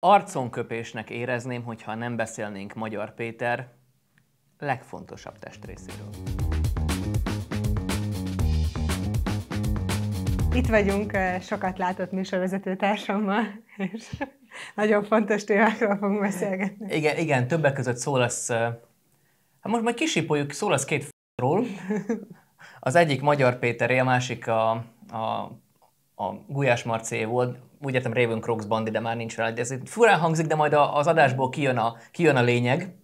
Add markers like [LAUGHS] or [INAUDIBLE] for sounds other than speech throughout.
Arconköpésnek érezném, hogyha nem beszélnénk Magyar Péter legfontosabb testrészéről. Itt vagyunk eh, sokat látott műsorvezető társammal, és nagyon fontos témákról fogunk beszélgetni. Igen, igen, többek között szó lesz, eh, hát most majd kisipoljuk, szó lesz két f***ról. Az egyik Magyar Péteré, a másik a, a, a Gulyás Marcé volt, úgy értem Raven Crocs Bandi, de már nincs rá, de ez furán hangzik, de majd az adásból kijön a, kijön a lényeg.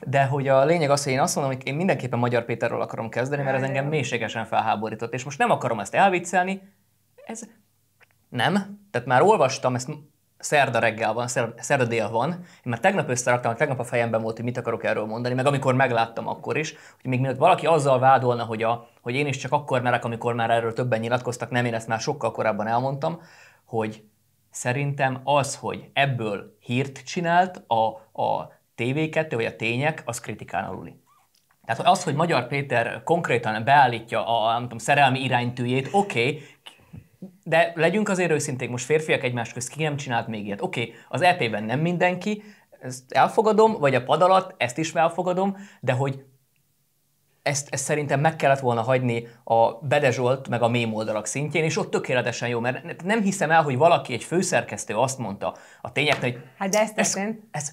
De hogy a lényeg az, hogy én azt mondom, hogy én mindenképpen Magyar Péterről akarom kezdeni, mert ez engem mélységesen felháborított, és most nem akarom ezt elviccelni, ez nem. Tehát már olvastam, ezt szerda reggel van, szerda, dél van. Én már tegnap összeraktam, hogy tegnap a fejemben volt, hogy mit akarok erről mondani, meg amikor megláttam akkor is, hogy még mielőtt valaki azzal vádolna, hogy, a, hogy én is csak akkor merek, amikor már erről többen nyilatkoztak, nem, én ezt már sokkal korábban elmondtam, hogy Szerintem az, hogy ebből hírt csinált a, a TV2 vagy a tények, az kritikán aluli. Tehát az, hogy Magyar Péter konkrétan beállítja a nem tudom, szerelmi iránytűjét, oké, okay, de legyünk azért őszinték, most férfiak egymás közt ki nem csinált még ilyet. Oké, okay, az EP-ben nem mindenki, ezt elfogadom, vagy a pad alatt, ezt is elfogadom, de hogy ezt, ezt szerintem meg kellett volna hagyni a Bedezsolt meg a mém oldalak szintjén, és ott tökéletesen jó, mert nem hiszem el, hogy valaki, egy főszerkesztő azt mondta a tények, hogy hát de ezt ez, ez,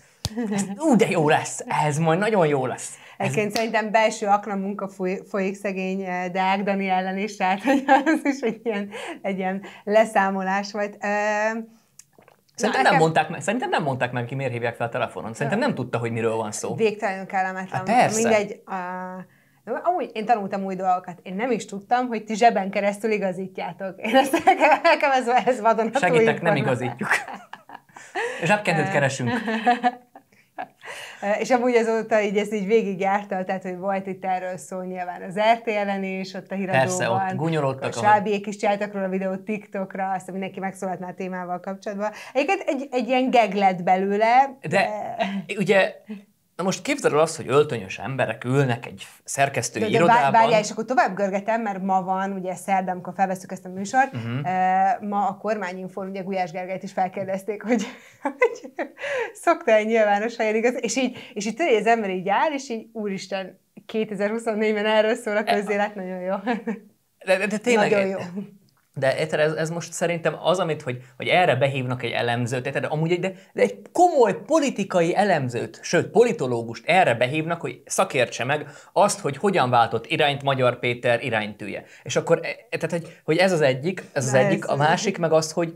ez, ú, de jó lesz, ez majd nagyon jó lesz. Egyébként szerintem belső akna munka folyik szegény eh, Deák Dani ellen is, tehát hogy az is egy ilyen, egy ilyen leszámolás volt. Szerintem, Na, nem mondták meg, szerintem nem mondták meg ki, miért hívják fel a telefonon. Szerintem nem tudta, hogy miről van szó. Végtelenül kellemetlen. Hát persze. Mindegy, a... De amúgy én tanultam új dolgokat. Én nem is tudtam, hogy ti zseben keresztül igazítjátok. Én ezt nekem ez, ez vadonatúj. Segítek, nem igazítjuk. [LAUGHS] Zsebkendőt eh. keresünk. [LAUGHS] És amúgy azóta így ezt így végigjárta, tehát hogy volt itt erről szó nyilván az RTL-en is, ott a híradóban. Persze, ott gunyolódtak. A Sábiék is csináltak róla a videót TikTokra, aztán mindenki megszólaltná a témával kapcsolatban. Egyébként egy, egy ilyen geg lett belőle. De, de ugye Na most képzeld azt, hogy öltönyös emberek ülnek egy szerkesztői de, de irodában. Várjál, és akkor tovább görgetem, mert ma van, ugye szerdán, amikor felveszük ezt a műsort, uh-huh. ma a kormányinfón ugye Gulyás Gergelyt is felkérdezték, hogy, [LAUGHS] hogy szokta egy nyilvános helyen igaz, és így, és így tudod, az ember így áll, és így úristen, 2024-ben erről szól a e- közélet, nagyon jó. De, de, de tényleg, Nagyon jó. De ez, ez most szerintem az, amit, hogy, hogy erre behívnak egy elemzőt, érted, amúgy egy, de, de egy komoly politikai elemzőt, sőt, politológust erre behívnak, hogy szakértse meg azt, hogy hogyan váltott irányt Magyar Péter iránytűje. És akkor, e, e, tehát, hogy, hogy ez az egyik, ez de az ez egyik, a másik, meg az, hogy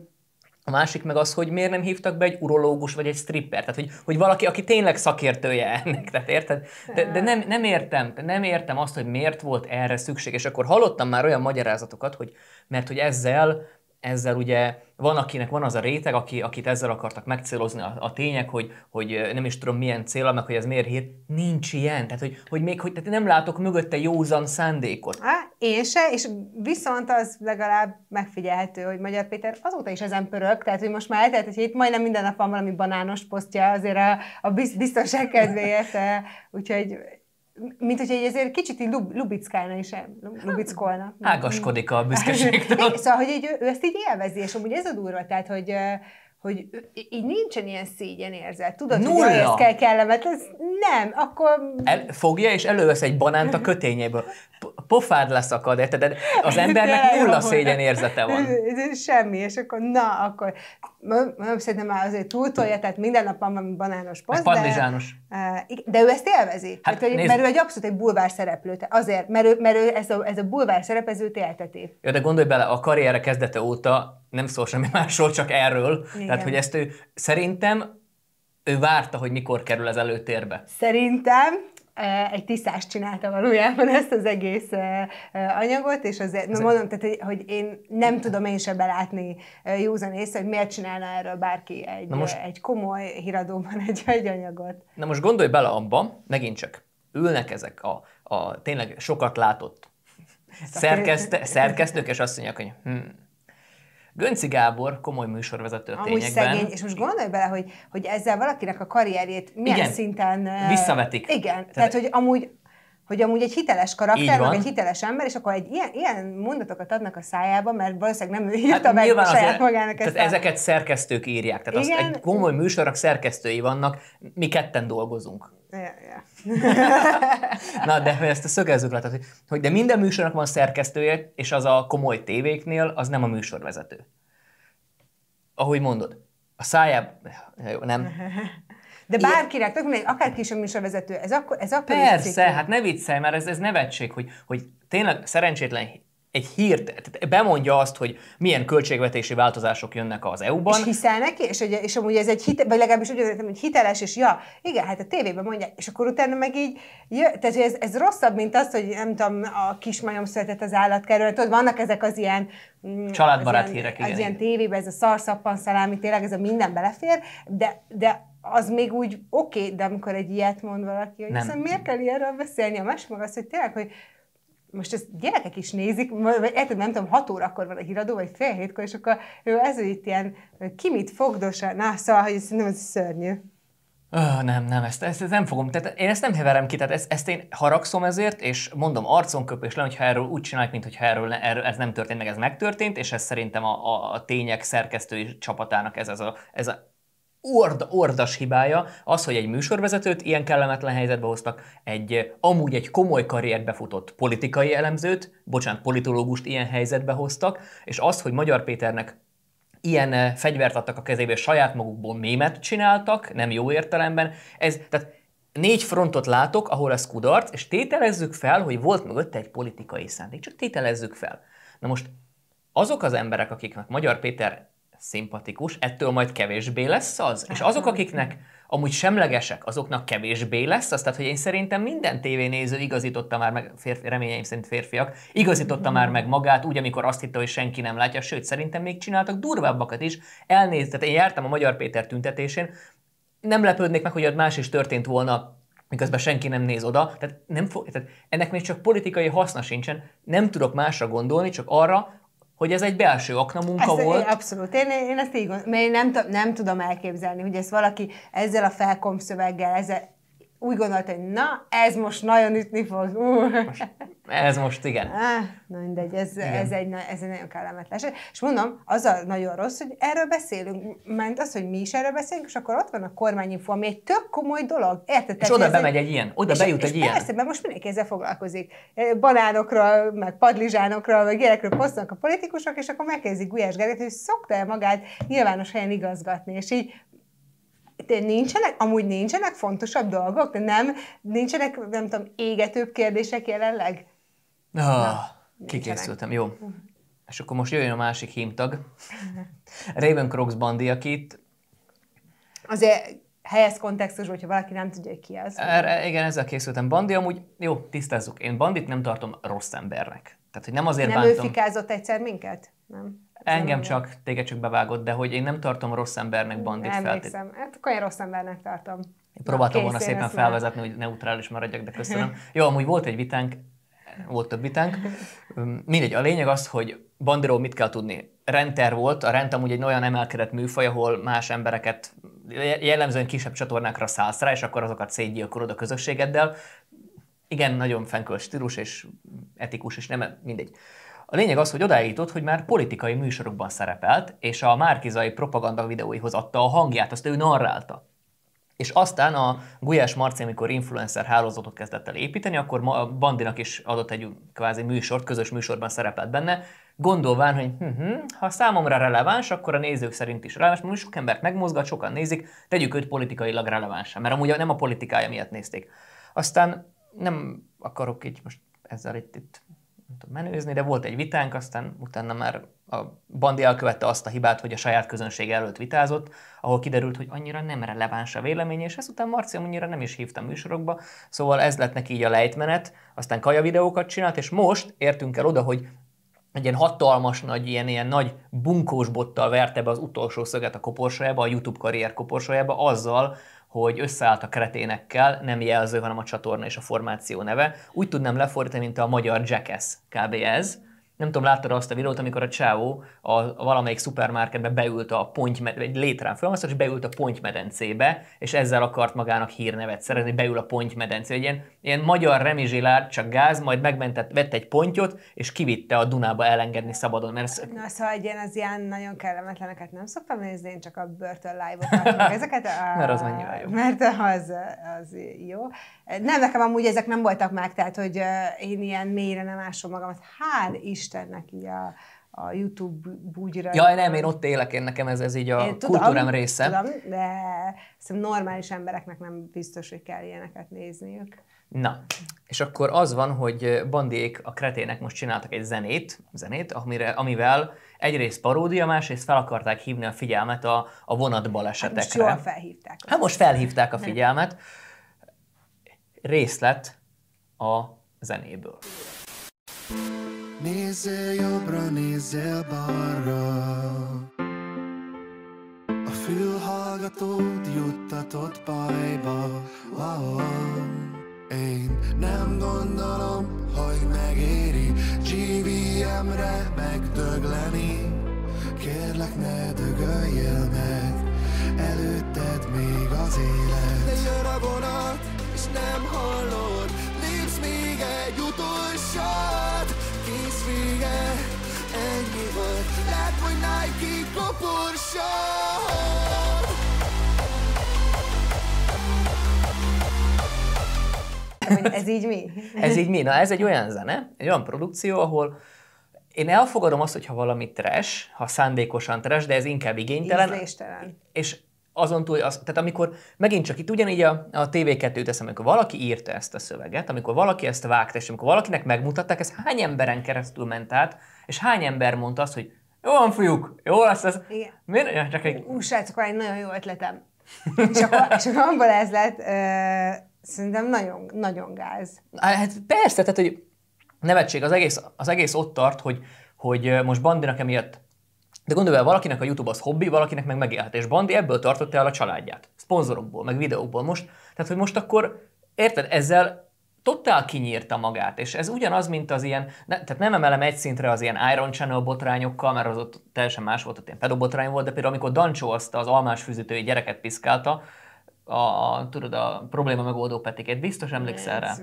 a másik meg az, hogy miért nem hívtak be egy urológus vagy egy stripper, tehát hogy, hogy valaki, aki tényleg szakértője ennek, tehát érted? De, de nem, nem értem, nem értem azt, hogy miért volt erre szükség, és akkor hallottam már olyan magyarázatokat, hogy mert hogy ezzel ezzel ugye van, akinek van az a réteg, aki, akit ezzel akartak megcélozni a, a tények, hogy, hogy nem is tudom milyen cél, meg hogy ez miért hír, nincs ilyen. Tehát, hogy, hogy még hogy, tehát nem látok mögötte józan szándékot. Há, én se, és viszont az legalább megfigyelhető, hogy Magyar Péter azóta is ezen pörög, tehát, hogy most már eltelt egy hét, majdnem minden nap van valami banános posztja azért a, a biztonság kedvéért, úgyhogy mint hogy egy ezért kicsit így lubickálna is, hát, lubickolna. Ágaskodik a büszkeségtől. [LAUGHS] szóval, hogy így, ő, ezt így élvezi, és amúgy ez a durva, tehát, hogy hogy így nincsen ilyen szégyen érzet, Tudod, Nulla. hogy ez kell kellemet, ez nem, akkor... El, fogja és elővesz egy banánt a kötényéből pofád leszakad, érted? De az embernek nulla szégyen érzete van. Semmi, és akkor na, akkor mondom, szerintem már azért túltolja, tehát minden nap van valami banános poszt. Padlizsános. De, de ő ezt élvezi. Hát, tehát, hogy, mert ő egy abszolút egy bulvár szereplő. Azért, mert ő, mert ő ez, a, ez a bulvár szerep, ez őt élteti. Ja, de gondolj bele, a karriere kezdete óta nem szól semmi másról, csak erről. Igen. Tehát, hogy ezt ő szerintem ő várta, hogy mikor kerül ez előtérbe. Szerintem, E, egy tisztást csinálta valójában ezt az egész e, e, anyagot, és azért, na mondom, tehát, hogy én nem tudom én se belátni józan észre, hogy miért csinálna erről bárki egy, most, egy komoly híradóban egy, egy anyagot. Na most gondolj bele abban, megint csak, ülnek ezek a, a tényleg sokat látott [LAUGHS] szerkesztők, és azt mondják, hogy hm, Gönci Gábor komoly műsorvezető a Amúgy tényekben. szegény, és most gondolj bele, hogy, hogy ezzel valakinek a karrierjét milyen igen, szinten... Visszavetik. Igen, tehát, tehát hogy amúgy hogy amúgy egy hiteles karakter, meg egy hiteles ember, és akkor egy ilyen, ilyen mondatokat adnak a szájába, mert valószínűleg nem ő hát írta hát meg a saját magának ezt tehát a... ezeket szerkesztők írják, tehát Igen. azt egy komoly műsorok szerkesztői vannak, mi ketten dolgozunk. [LAUGHS] Na, de hogy ezt a szögezzük le, tehát, hogy de minden műsornak van szerkesztője, és az a komoly tévéknél az nem a műsorvezető. Ahogy mondod, a szájában... Jó, nem. [LAUGHS] De bárkinek, tök mindegy, akár kisebb műsorvezető, ez akkor, ez akkor Persze, hát ne viccelj, mert ez, ez nevetség, hogy, hogy tényleg szerencsétlen egy hírt, bemondja azt, hogy milyen költségvetési változások jönnek az EU-ban. És hiszel neki, és, hogy, és amúgy ez egy hit, vagy legalábbis úgy értem, hogy hiteles, és ja, igen, hát a tévében mondják, és akkor utána meg így, jö, tehát ez, ez rosszabb, mint az, hogy nem tudom, a kismajom született az állatkerül, tudod, vannak ezek az ilyen mm, Családbarát az ilyen, hírek, igen. Az ilyen tévében, ez a szarszappan szalámi, tényleg ez a minden belefér, de, de az még úgy oké, okay, de amikor egy ilyet mond valaki, hogy nem. miért kell ilyenről beszélni, a másik maga az, hogy tényleg, hogy most ezt gyerekek is nézik, vagy érted, nem tudom, 6 órakor van a híradó, vagy fél hétkor, és akkor ez itt ilyen, ki mit fogdosa, na, szóval, hogy szerintem ez szörnyű. Öh, nem, nem, ezt, ezt, ezt nem fogom, tehát én ezt nem heverem ki, tehát ezt, ezt én haragszom ezért, és mondom köpés le, hogyha erről úgy csinálják, hogyha erről, ne, erről ez nem történt, meg ez megtörtént, és ez szerintem a, a, a tények szerkesztői csapatának ez, az a, ez a orda, ordas hibája az, hogy egy műsorvezetőt ilyen kellemetlen helyzetbe hoztak, egy amúgy egy komoly karrierbe futott politikai elemzőt, bocsánat, politológust ilyen helyzetbe hoztak, és az, hogy Magyar Péternek ilyen eh, fegyvert adtak a kezébe, és saját magukból mémet csináltak, nem jó értelemben. Ez, tehát négy frontot látok, ahol ez kudarc, és tételezzük fel, hogy volt mögötte egy politikai szándék. Csak tételezzük fel. Na most azok az emberek, akiknek Magyar Péter szimpatikus, ettől majd kevésbé lesz az. És azok, akiknek amúgy semlegesek, azoknak kevésbé lesz az. Tehát, hogy én szerintem minden tévénéző igazította már meg, férfi, reményeim szerint férfiak, igazította már meg magát, úgy, amikor azt hitte, hogy senki nem látja, sőt, szerintem még csináltak durvábbakat is. Elnéz, tehát én jártam a Magyar Péter tüntetésén, nem lepődnék meg, hogy ott más is történt volna miközben senki nem néz oda, tehát, nem fog, tehát ennek még csak politikai haszna sincsen, nem tudok másra gondolni, csak arra, hogy ez egy belső munka ezt, volt. Abszolút, én, én ezt így gondolom, mert én nem, nem tudom elképzelni, hogy ezt valaki ezzel a felkomszöveggel, ezzel, úgy gondolta, hogy na, ez most nagyon ütni fog. Most, ez most igen. Ah, na mindegy, ez, igen. Ez, egy, ez egy nagyon kellemetlen És mondom, az a nagyon rossz, hogy erről beszélünk, ment az, hogy mi is erről beszélünk, és akkor ott van a kormányinfo, ami egy tök komoly dolog. Érted? És oda bemegy egy ilyen, oda és, bejut és egy és ilyen. Persze, mert most mindenki ezzel foglalkozik. Banánokról, meg padlizsánokról, meg gyerekről posztolnak a politikusok, és akkor megkezdik Gulyás Gergelyt, hogy szokta -e magát nyilvános helyen igazgatni. És így de nincsenek, amúgy nincsenek fontosabb dolgok? Nem, nincsenek, nem tudom, égetőbb kérdések jelenleg? Ah, Na, kikészültem, jó. És akkor most jöjjön a másik hímtag. Raven Crocs Bandi, akit... Azért helyez kontextus, hogyha valaki nem tudja, hogy ki ez. Erre, igen, ezzel készültem. Bandi amúgy, jó, tisztázzuk, én Bandit nem tartom rossz embernek. Tehát, hogy nem azért nem bántom... Nem ő fikázott egyszer minket? Nem. Engem csak, téged csak bevágott, de hogy én nem tartom rossz embernek bandit feltétlenül. Emlékszem, hát akkor én rossz embernek tartom. Én próbáltam volna szépen felvezetni, hogy neutrális maradjak, de köszönöm. Jó, amúgy volt egy vitánk, volt több vitánk. Mindegy, a lényeg az, hogy bandiról mit kell tudni. Renter volt, a rent amúgy egy olyan emelkedett műfaj, ahol más embereket jellemzően kisebb csatornákra szállsz rá, és akkor azokat szétgyilkolod a közösségeddel. Igen, nagyon fenkölt stílus, és etikus, és nem mindegy. A lényeg az, hogy odáig hogy már politikai műsorokban szerepelt, és a márkizai propaganda videóihoz adta a hangját, azt ő narrálta. És aztán a Gulyás Marci, amikor influencer hálózatot kezdett el építeni, akkor ma a Bandinak is adott egy kvázi műsort, közös műsorban szerepelt benne, gondolván, hogy hm ha számomra releváns, akkor a nézők szerint is releváns, mert sok embert megmozgat, sokan nézik, tegyük őt politikailag relevánsan, mert amúgy nem a politikája miatt nézték. Aztán nem akarok így most ezzel itt, itt menőzni, de volt egy vitánk, aztán utána már a Bandi elkövette azt a hibát, hogy a saját közönség előtt vitázott, ahol kiderült, hogy annyira nem releváns a vélemény, és ezután Marcia annyira nem is hívtam műsorokba, szóval ez lett neki így a lejtmenet, aztán kaja videókat csinált, és most értünk el oda, hogy egy ilyen hatalmas nagy, ilyen, ilyen nagy bunkós bottal verte be az utolsó szöget a koporsójába, a YouTube karrier koporsójába, azzal, hogy összeállt a kreténekkel, nem jelző, hanem a csatorna és a formáció neve. Úgy tudnám lefordítani, mint a magyar Jackass, kb. ez. Nem tudom, láttad azt a videót, amikor a csávó a, valamelyik szupermarketbe beült a ponty, egy létrán felmászott, és beült a pontymedencébe, és ezzel akart magának hírnevet szerezni, beül a pontymedencébe. Egy ilyen, ilyen magyar remizsilárd, csak gáz, majd megmentett, vett egy pontyot, és kivitte a Dunába elengedni szabadon. Mert ez... Na, szóval ilyen az ilyen nagyon kellemetleneket nem szoktam nézni, én csak a börtön live ezeket. A... mert az annyira jó. Mert az, az jó. Nem, nekem amúgy ezek nem voltak meg, tehát hogy én ilyen mélyre nem ásom magamat. Hál' is Istennek így a, a YouTube bugyra. Ja, nem, én ott élek, én nekem ez, ez így a én tudom, része. Tudom, de szerintem normális embereknek nem biztos, hogy kell ilyeneket nézniük. Na, és akkor az van, hogy Bandiék a kretének most csináltak egy zenét, zenét amire, amivel egyrészt paródia, másrészt fel akarták hívni a figyelmet a, a vonatbalesetekre. Hát most jól felhívták. Hát most felhívták a figyelmet. Részlet a zenéből. Nézzél jobbra, nézzél balra A fülhallgatód juttatott bajba wow. Én nem gondolom, hogy megéri GVM-re megdögleni Kérlek ne dögöljél meg Előtted még az élet De jön a vonat, és nem hallod Lépsz még egy utolsó vége Ennyi volt, lehet, hogy Nike koporsa ez így mi? ez így mi? Na ez egy olyan zene, egy olyan produkció, ahol én elfogadom azt, hogyha valami trash, ha szándékosan trash, de ez inkább igénytelen. Ízléstelen. És azon túl, az, tehát amikor megint csak itt ugyanígy a, a TV2-t eszem, amikor valaki írta ezt a szöveget, amikor valaki ezt vágta, és amikor valakinek megmutatták, ez hány emberen keresztül ment át, és hány ember mondta azt, hogy jó van, fiúk, jó lesz ez. Igen. Miért? Csak egy... Ú, srácok, egy nagyon jó ötletem. Csak akkor, és akkor abból ez lett, ö, szerintem nagyon, nagyon gáz. Hát persze, tehát hogy nevetség, az egész, az egész ott tart, hogy, hogy most Bandinak emiatt de gondolj el, valakinek a YouTube az hobbi, valakinek meg megélhetés. Bandi ebből tartotta el a családját. Szponzorokból, meg videókból most. Tehát, hogy most akkor, érted, ezzel totál kinyírta magát, és ez ugyanaz, mint az ilyen, ne, tehát nem emelem egy szintre az ilyen Iron Channel botrányokkal, mert az ott teljesen más volt, ott ilyen pedobotrány volt, de például amikor Dancsó azt az almás fűzítői gyereket piszkálta, a, a, tudod, a probléma megoldó petikét, biztos emlékszel rá?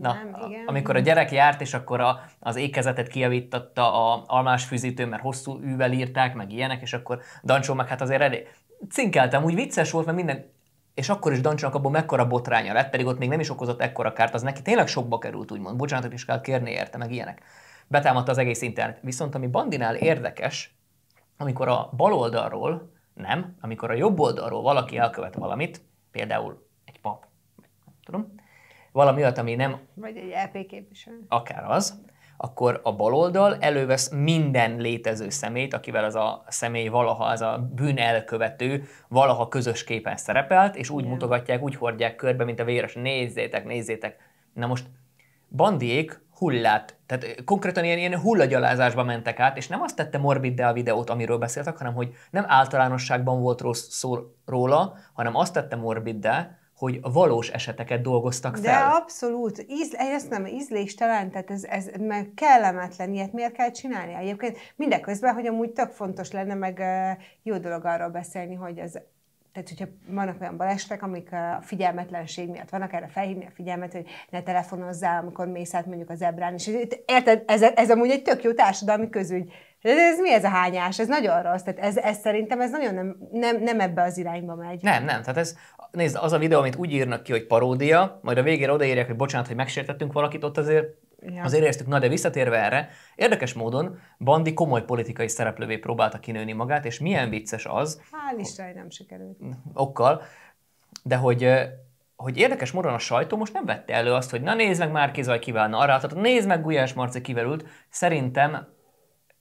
Na, nem, igen. amikor a gyerek járt, és akkor a, az ékezetet kiavítatta a almás fűzítő, mert hosszú űvel írták, meg ilyenek, és akkor Dancsó meg hát azért elég cinkeltem, úgy vicces volt, mert minden, és akkor is Dancsónak abból mekkora botránya lett, pedig ott még nem is okozott ekkora kárt, az neki tényleg sokba került, úgymond, bocsánatot is kell kérni érte, meg ilyenek. Betámadta az egész internet. Viszont ami Bandinál érdekes, amikor a bal oldalról, nem, amikor a jobb oldalról valaki elkövet valamit, például egy pap, tudom, valami olyat, ami nem... Vagy egy LP e képviselő. Akár az, akkor a baloldal elővesz minden létező szemét, akivel az a személy valaha, az a bűn elkövető valaha közös képen szerepelt, és úgy Igen. mutogatják, úgy hordják körbe, mint a véres, nézzétek, nézzétek. Na most bandiék hullát, tehát konkrétan ilyen, ilyen hullagyalázásba mentek át, és nem azt tette morbiddel a videót, amiről beszéltek, hanem hogy nem általánosságban volt rossz szó róla, hanem azt tette morbiddel, hogy valós eseteket dolgoztak fel. De abszolút, íz, ezt nem ízléstelen, tehát ez, ez meg kellemetlen, ilyet miért kell csinálni? Egyébként mindeközben, hogy amúgy tök fontos lenne, meg jó dolog arról beszélni, hogy az tehát, hogyha vannak olyan balesetek, amik a figyelmetlenség miatt vannak, erre felhívni a figyelmet, hogy ne telefonozzál, amikor mész át mondjuk az ebrán. És érted, ez, ez amúgy egy tök jó társadalmi közügy. Ez, ez mi ez a hányás? Ez nagyon rossz. Tehát ez, ez szerintem ez nagyon nem, nem, nem ebbe az irányba megy. Nem, nem. Tehát ez nézd, az a videó, amit úgy írnak ki, hogy paródia, majd a végére odaírják, hogy bocsánat, hogy megsértettünk valakit, ott azért Ja. Azért éreztük, na de visszatérve erre, érdekes módon Bandi komoly politikai szereplővé próbálta kinőni magát, és milyen vicces az. Hál' Isten, nem sikerült. Okkal. De hogy, hogy érdekes módon a sajtó most nem vette elő azt, hogy na nézd meg Márkizaj kiválna arra, tehát nézd meg Gulyás Marci kiverült. Szerintem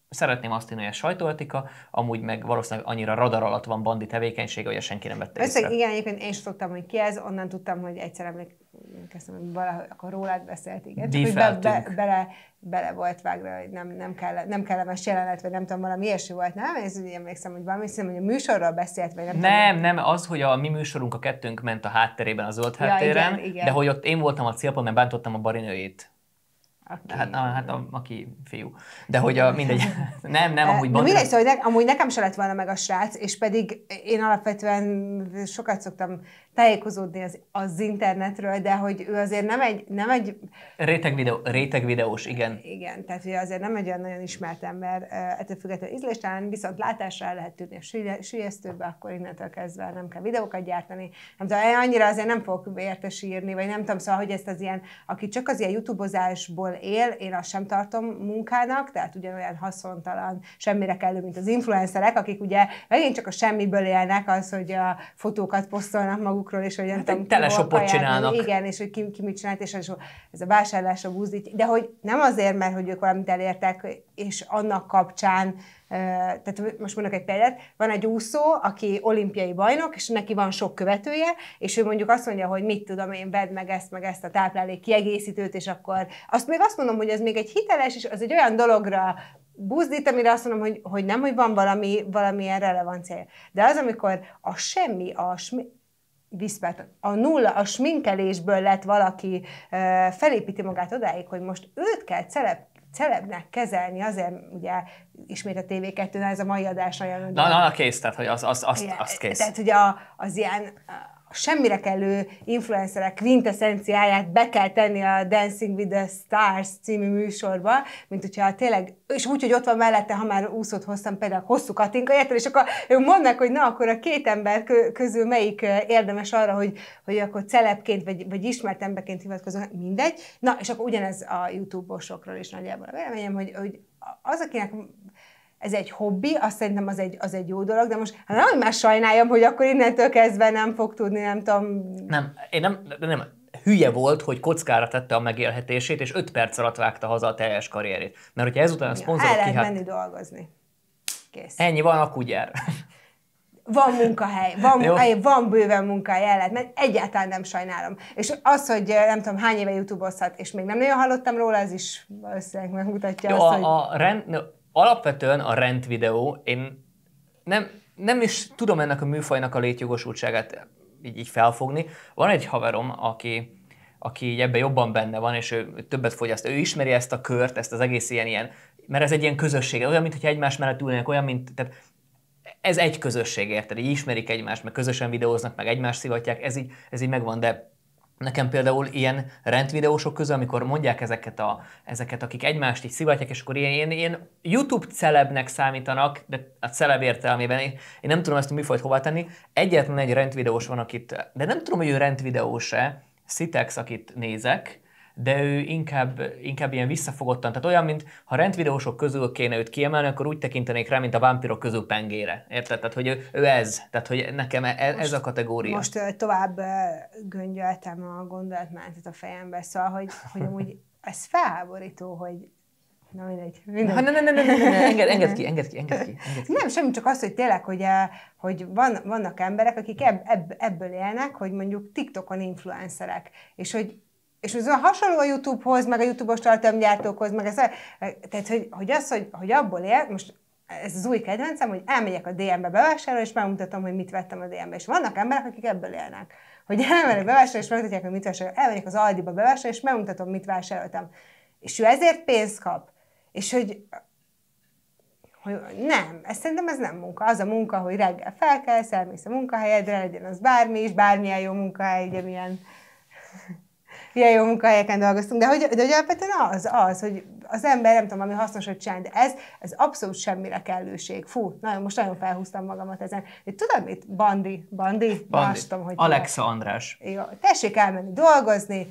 Szeretném azt hinni, hogy a sajtóetika, amúgy meg valószínűleg annyira radar alatt van bandi tevékenysége, hogy a senki nem vette észre. Igen, egyébként én is tudtam, hogy ki ez, onnan tudtam, hogy egyszer emlékeztem, hogy valahogy akkor rólad beszélt, igen. Csak, hogy be, be, bele, bele volt vágva, hogy nem, nem, kell, nem kellemes jelenet, vagy nem tudom, valami ilyesmi volt, nem? Ez úgy emlékszem, hogy valami, hiszem, hogy a műsorról beszélt, vagy nem Nem, tudom. nem, az, hogy a mi műsorunk a kettőnk ment a hátterében, a zöld ja, háttéren, igen, igen. de hogy ott én voltam a célpont, mert bántottam a barinőjét. Aki... Hát, a, hát a, aki fiú. De hogy a, mindegy. [LAUGHS] Nem, nem, amúgy de Mindegy, szóval ne, amúgy nekem se lett volna meg a srác, és pedig én alapvetően sokat szoktam tájékozódni az, az internetről, de hogy ő azért nem egy... Nem egy... Réteg, videó, réteg videós, igen. Igen, tehát ugye azért nem egy olyan nagyon ismert ember ettől függetlenül ízléstelen, viszont látásra lehet tűnni a sülyeztőbe, akkor innentől kezdve nem kell videókat gyártani. Nem tudom, annyira azért nem fogok érte sírni, vagy nem tudom, szóval, hogy ezt az ilyen, aki csak az ilyen youtubozásból él, én azt sem tartom munkának, tehát ugyanolyan haszontalan, semmire kellő, mint az influencerek, akik ugye megint csak a semmiből élnek, az, hogy a fotókat posztolnak maguk Facebookról, és hogy nem hát tudom, telesopot csinálnak. Igen, és hogy ki, ki mit csinált, és ez a vásárlásra buzdít. De hogy nem azért, mert hogy ők valamit elértek, és annak kapcsán tehát most mondok egy példát, van egy úszó, aki olimpiai bajnok, és neki van sok követője, és ő mondjuk azt mondja, hogy mit tudom én, vedd meg ezt, meg ezt a táplálék kiegészítőt, és akkor azt még azt mondom, hogy ez még egy hiteles, és az egy olyan dologra buzdít, amire azt mondom, hogy, hogy nem, hogy van valami, valamilyen relevanciája. De az, amikor a semmi, a, viszpert, a nulla, a sminkelésből lett valaki, felépíti magát odáig, hogy most őt kell celeb, celebnek kezelni, azért ugye ismét a tv 2 ez a mai adás nagyon... Na, na, na, kész, tehát hogy az, az, azt, azt kész. Tehát ugye az ilyen semmire kellő influencerek quintessenciáját be kell tenni a Dancing with the Stars című műsorba, mint hogyha tényleg, és úgy, hogy ott van mellette, ha már úszott hoztam, például hosszú Katinka, érted? És akkor mondnak, hogy na, akkor a két ember közül melyik érdemes arra, hogy, hogy akkor celebként vagy, vagy ismert emberként hivatkozom, hát mindegy. Na, és akkor ugyanez a YouTube-osokról is nagyjából a véleményem, hogy, hogy az, akinek ez egy hobbi, azt szerintem az egy, az egy jó dolog, de most hát nem, már sajnáljam, hogy akkor innentől kezdve nem fog tudni, nem tudom. Nem, én nem, nem, hülye volt, hogy kockára tette a megélhetését, és 5 perc alatt vágta haza a teljes karrierét. Mert hogyha ezután a szponzorok ja, El lehet menni dolgozni. Kész. Ennyi van, a gyere. Van munkahely, van, munkahely, van bőven munkahely, el lehet, mert egyáltalán nem sajnálom. És az, hogy nem tudom hány éve youtube és még nem nagyon hallottam róla, ez is valószínűleg megmutatja Jó, azt, a, hogy... a rend, alapvetően a rent videó, én nem, nem is tudom ennek a műfajnak a létjogosultságát így, így felfogni. Van egy haverom, aki, aki így ebben jobban benne van, és ő többet fogyaszt. Ő ismeri ezt a kört, ezt az egész ilyen, ilyen mert ez egy ilyen közösség, olyan, mintha egymás mellett ülnének, olyan, mint, tehát ez egy közösség, érted? Így ismerik egymást, meg közösen videóznak, meg egymást szivatják, ez így, ez így megvan, de Nekem például ilyen rendvideósok közül, amikor mondják ezeket, a, ezeket akik egymást így szivatják, és akkor ilyen, ilyen, ilyen YouTube celebnek számítanak, de a celeb értelmében, én, én nem tudom ezt a műfajt hova tenni, egyetlen egy rendvideós van, akit, de nem tudom, hogy ő rendvideós-e, Sitex, akit nézek, de ő inkább, inkább ilyen visszafogottan, tehát olyan, mint ha rendvideósok közül kéne őt kiemelni, akkor úgy tekintenék rá, mint a vámpirok közül pengére. Érted? Tehát, hogy ő, ő ez, tehát, hogy nekem e, e, ez, most, ez a kategória. Most tovább göngyöltem a gondolatmenetet a fejembe, szóval, hogy, hogy amúgy ez felháborító, hogy Na mindegy. mindegy. Ha, ne, ne, ne, ne, ne, ne, ne. Enged, enged ki, enged ki, enged ki. [LAUGHS] Enged ki. Nem, semmi, csak az, hogy tényleg, hogy, hogy van, vannak emberek, akik ebb, ebb, ebből élnek, hogy mondjuk TikTokon influencerek, és hogy és ez a hasonló a YouTube-hoz, meg a YouTube-os tartalomgyártókhoz, meg ez, a, tehát hogy, hogy az, hogy, hogy abból él, most ez az új kedvencem, hogy elmegyek a DM-be bevásárolni, és megmutatom, hogy mit vettem a DM-be. És vannak emberek, akik ebből élnek. Hogy elmegyek bevásárolni, és megmutatják, hogy mit vásároltam. Elmegyek az Aldi-ba bevásárolni, és megmutatom, mit vásároltam. És ő ezért pénzt kap. És hogy hogy nem, ez szerintem ez nem munka. Az a munka, hogy reggel felkelsz, elmész a munkahelyedre, legyen az bármi is, bármilyen jó munkahely, ugye milyen ilyen jó munkahelyeken dolgoztunk. De hogy, de hogy alapvetően az, az, hogy az ember nem tudom, ami hasznos, hogy csinálni, de ez, ez abszolút semmire kellőség. Fú, nagyon, most nagyon felhúztam magamat ezen. De tudod mit? Bandi, Bandi, Bandi. Tudom, hogy Alexa mi? András. Jó, tessék elmenni dolgozni,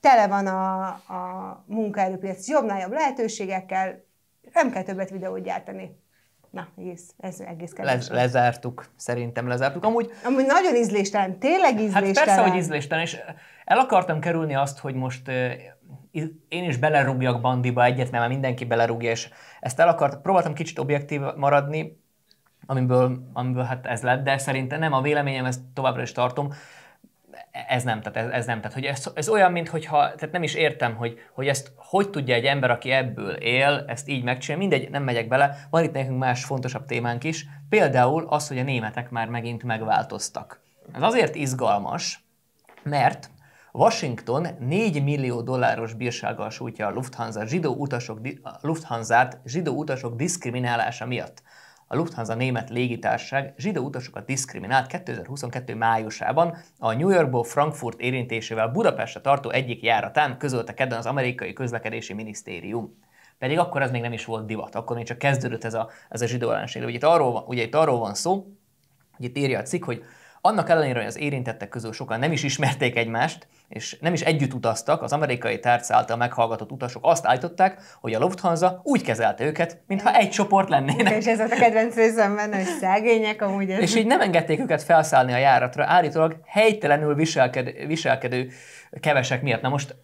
tele van a, a munkaerőpiac jobbnál jobb lehetőségekkel, nem kell többet videót gyártani Na, egész, ez egész kedves. Le, lezártuk, szerintem lezártuk. Amúgy, Amúgy nagyon ízléstelen, tényleg ízléstelen. Hát persze, hogy ízléstelen, és el akartam kerülni azt, hogy most én is belerúgjak bandiba egyet, mert már mindenki belerúgja, és ezt el akartam, próbáltam kicsit objektív maradni, amiből, amiből hát ez lett, de szerintem nem, a véleményem ezt továbbra is tartom ez nem, tehát ez, ez nem, tehát hogy ez, ez olyan, hogyha, tehát nem is értem, hogy, hogy ezt hogy tudja egy ember, aki ebből él, ezt így megcsinálni, mindegy, nem megyek bele, van itt nekünk más fontosabb témánk is, például az, hogy a németek már megint megváltoztak. Ez azért izgalmas, mert Washington 4 millió dolláros bírsággal sújtja a Lufthansa zsidó utasok, Lufthansa-t zsidó utasok diszkriminálása miatt a Lufthansa német légitársaság zsidó utasokat diszkriminált 2022. májusában a New Yorkból Frankfurt érintésével Budapestre tartó egyik járatán közölte kedden az amerikai közlekedési minisztérium. Pedig akkor ez még nem is volt divat, akkor még csak kezdődött ez a, ez a zsidó ellenség. Ugye ugye itt arról van szó, hogy itt írja a cikk, hogy annak ellenére, hogy az érintettek közül sokan nem is ismerték egymást, és nem is együtt utaztak, az amerikai tárc által meghallgatott utasok azt állították, hogy a Lufthansa úgy kezelte őket, mintha egy csoport lennének. És ez az a kedvenc részem benne, hogy szegények amúgy. Ez... És így nem engedték őket felszállni a járatra, állítólag helytelenül viselkedő, viselkedő kevesek miatt. Na most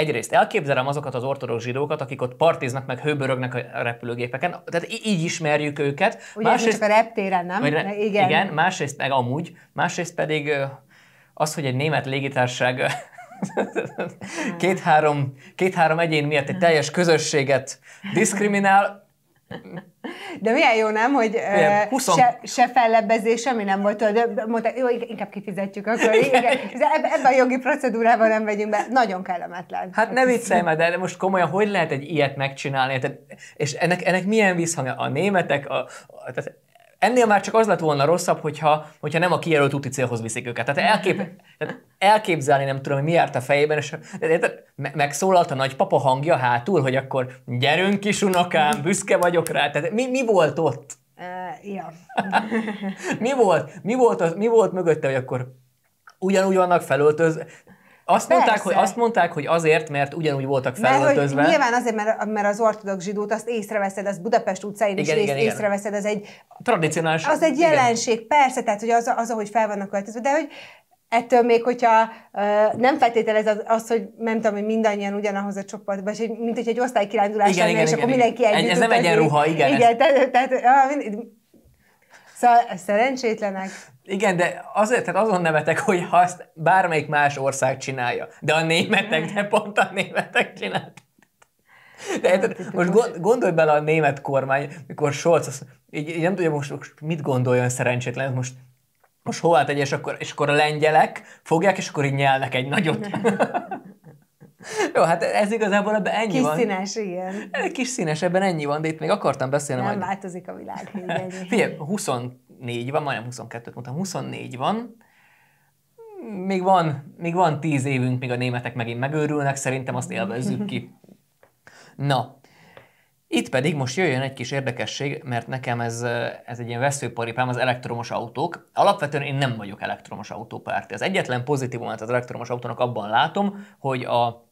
egyrészt elképzelem azokat az ortodox zsidókat, akik ott partiznak, meg hőbörögnek a repülőgépeken, tehát így ismerjük őket. Ugye másrészt, csak a reptéren, nem? Vagy, igen. igen, másrészt meg amúgy, másrészt pedig az, hogy egy német légitárság [LAUGHS] két-három két, -három, két -három egyén miatt egy teljes közösséget diszkriminál, de milyen jó, nem, hogy milyen, se, se fellebbezés, semmi nem volt, de mondták, jó, inkább kifizetjük akkor. [LAUGHS] Igen. Ebben ebbe a jogi procedúrában nem vegyünk be. Nagyon kellemetlen. Hát ne viccelj már, de most komolyan, hogy lehet egy ilyet megcsinálni? Tehát, és ennek, ennek milyen visszhangja? A németek, a, a, tehát Ennél már csak az lett volna rosszabb, hogyha, hogyha nem a kijelölt úti célhoz viszik őket. Tehát, elkép, tehát elképzelni nem tudom, hogy mi járt a fejében, és megszólalt a nagypapa hangja hátul, hogy akkor gyerünk kis unokám, büszke vagyok rá. Tehát mi, mi volt ott? Uh, ja. [LAUGHS] mi, volt, mi, volt az, mi volt mögötte, hogy akkor ugyanúgy vannak felöltöz, azt mondták, hogy, azt mondták, hogy azért, mert ugyanúgy voltak felöltözve. nyilván azért, mert, mert az ortodox zsidót azt észreveszed, az Budapest utcáin igen, is igen, ész, igen. észreveszed, az egy... Tradicionális. Az egy jelenség, igen. persze, tehát hogy az, az, ahogy fel vannak öltözve, de hogy ettől még, hogyha uh, nem feltételez az, az, hogy nem tudom, hogy mindannyian ugyanahoz a csoportba, és mint hogy egy osztálykirándulás lenne, igen, és igen, akkor igen. mindenki együtt. Ez nem egyenruha, igen. Igen, tehát, tehát, tehát, ah, Szóval szerencsétlenek. Igen, de azért, tehát azon nevetek, hogy ha azt bármelyik más ország csinálja, de a németek, de pont a németek csinálják. De hát, most gondolj bele a német kormány, mikor Scholz, azt, így, így nem tudja most, most mit gondoljon szerencsétlen, most most hová tegye, és akkor, és akkor a lengyelek fogják, és akkor így nyelnek egy nagyot. [LAUGHS] Jó, hát ez igazából ebben ennyi kis van. Kis színes, igen. Kis színes, ebben ennyi van, de itt még akartam beszélni. Nem majd. változik a világ. Figyelj, 20 24 van, majdnem 22-t mondtam, 24 van, még van, még van 10 évünk, még a németek megint megőrülnek, szerintem azt élvezzük ki. Na, itt pedig most jöjjön egy kis érdekesség, mert nekem ez, ez egy ilyen veszőparipám, az elektromos autók. Alapvetően én nem vagyok elektromos autópárti. Az egyetlen pozitívumát az elektromos autónak abban látom, hogy a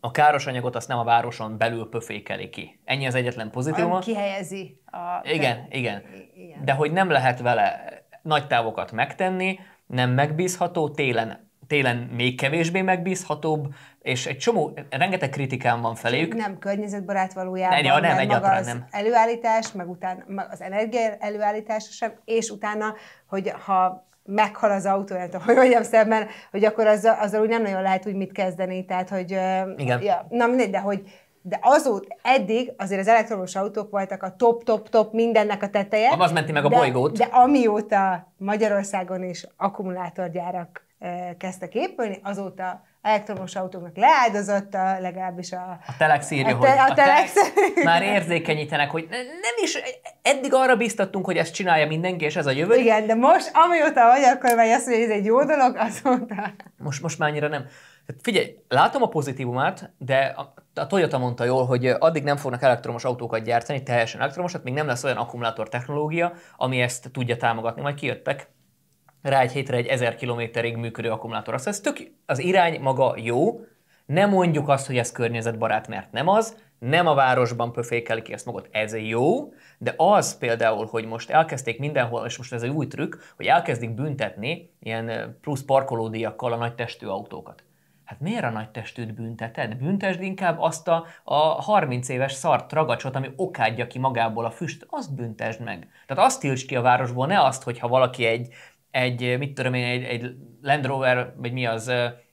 a káros anyagot azt nem a városon belül pöfékeli ki. Ennyi az egyetlen pozitívum. Kihelyezi a... Igen, de... igen. De hogy nem lehet vele nagy távokat megtenni, nem megbízható, télen télen még kevésbé megbízhatóbb, és egy csomó, rengeteg kritikám van feléjük. Nem környezetbarát valójában, nem, nem, maga az nem. előállítás, meg utána az energia előállítása sem, és utána, hogy ha meghal az autóját, hogy mondjam szemben, hogy akkor azzal, azzal úgy nem nagyon lehet úgy mit kezdeni, tehát hogy... Igen. Ja, na mindegy, de hogy de azóta eddig azért az elektromos autók voltak a top-top-top mindennek a teteje. Az menti meg a de, bolygót. De amióta Magyarországon is akkumulátorgyárak kezdtek épülni, azóta elektromos autóknak leáldozata, legalábbis a... A telex írja, a te, hogy a telex... A telex már érzékenyítenek, hogy nem is, eddig arra biztattunk, hogy ezt csinálja mindenki, és ez a jövő. Igen, de most, amióta vagy, akkor már azt mondja, hogy ez egy jó dolog, azóta... Most, most már annyira nem. Hát figyelj, látom a pozitívumát, de a Toyota mondta jól, hogy addig nem fognak elektromos autókat gyártani, teljesen elektromosat, még nem lesz olyan akkumulátor technológia, ami ezt tudja támogatni. Majd kijöttek rá egy hétre egy 1000 kilométerig működő akkumulátor. Szóval ez tök, az irány maga jó, nem mondjuk azt, hogy ez környezetbarát, mert nem az, nem a városban pöfékelik ki ezt magot, ez jó, de az például, hogy most elkezdték mindenhol, és most ez egy új trükk, hogy elkezdik büntetni ilyen plusz parkolódiakkal a nagy testű autókat. Hát miért a nagy testűt bünteted? Büntesd inkább azt a, a 30 éves szart ragacsot, ami okádja ki magából a füst, azt büntesd meg. Tehát azt tiltsd ki a városból, ne azt, hogyha valaki egy egy, mit tudom én, egy, egy Land Rover, vagy mi az,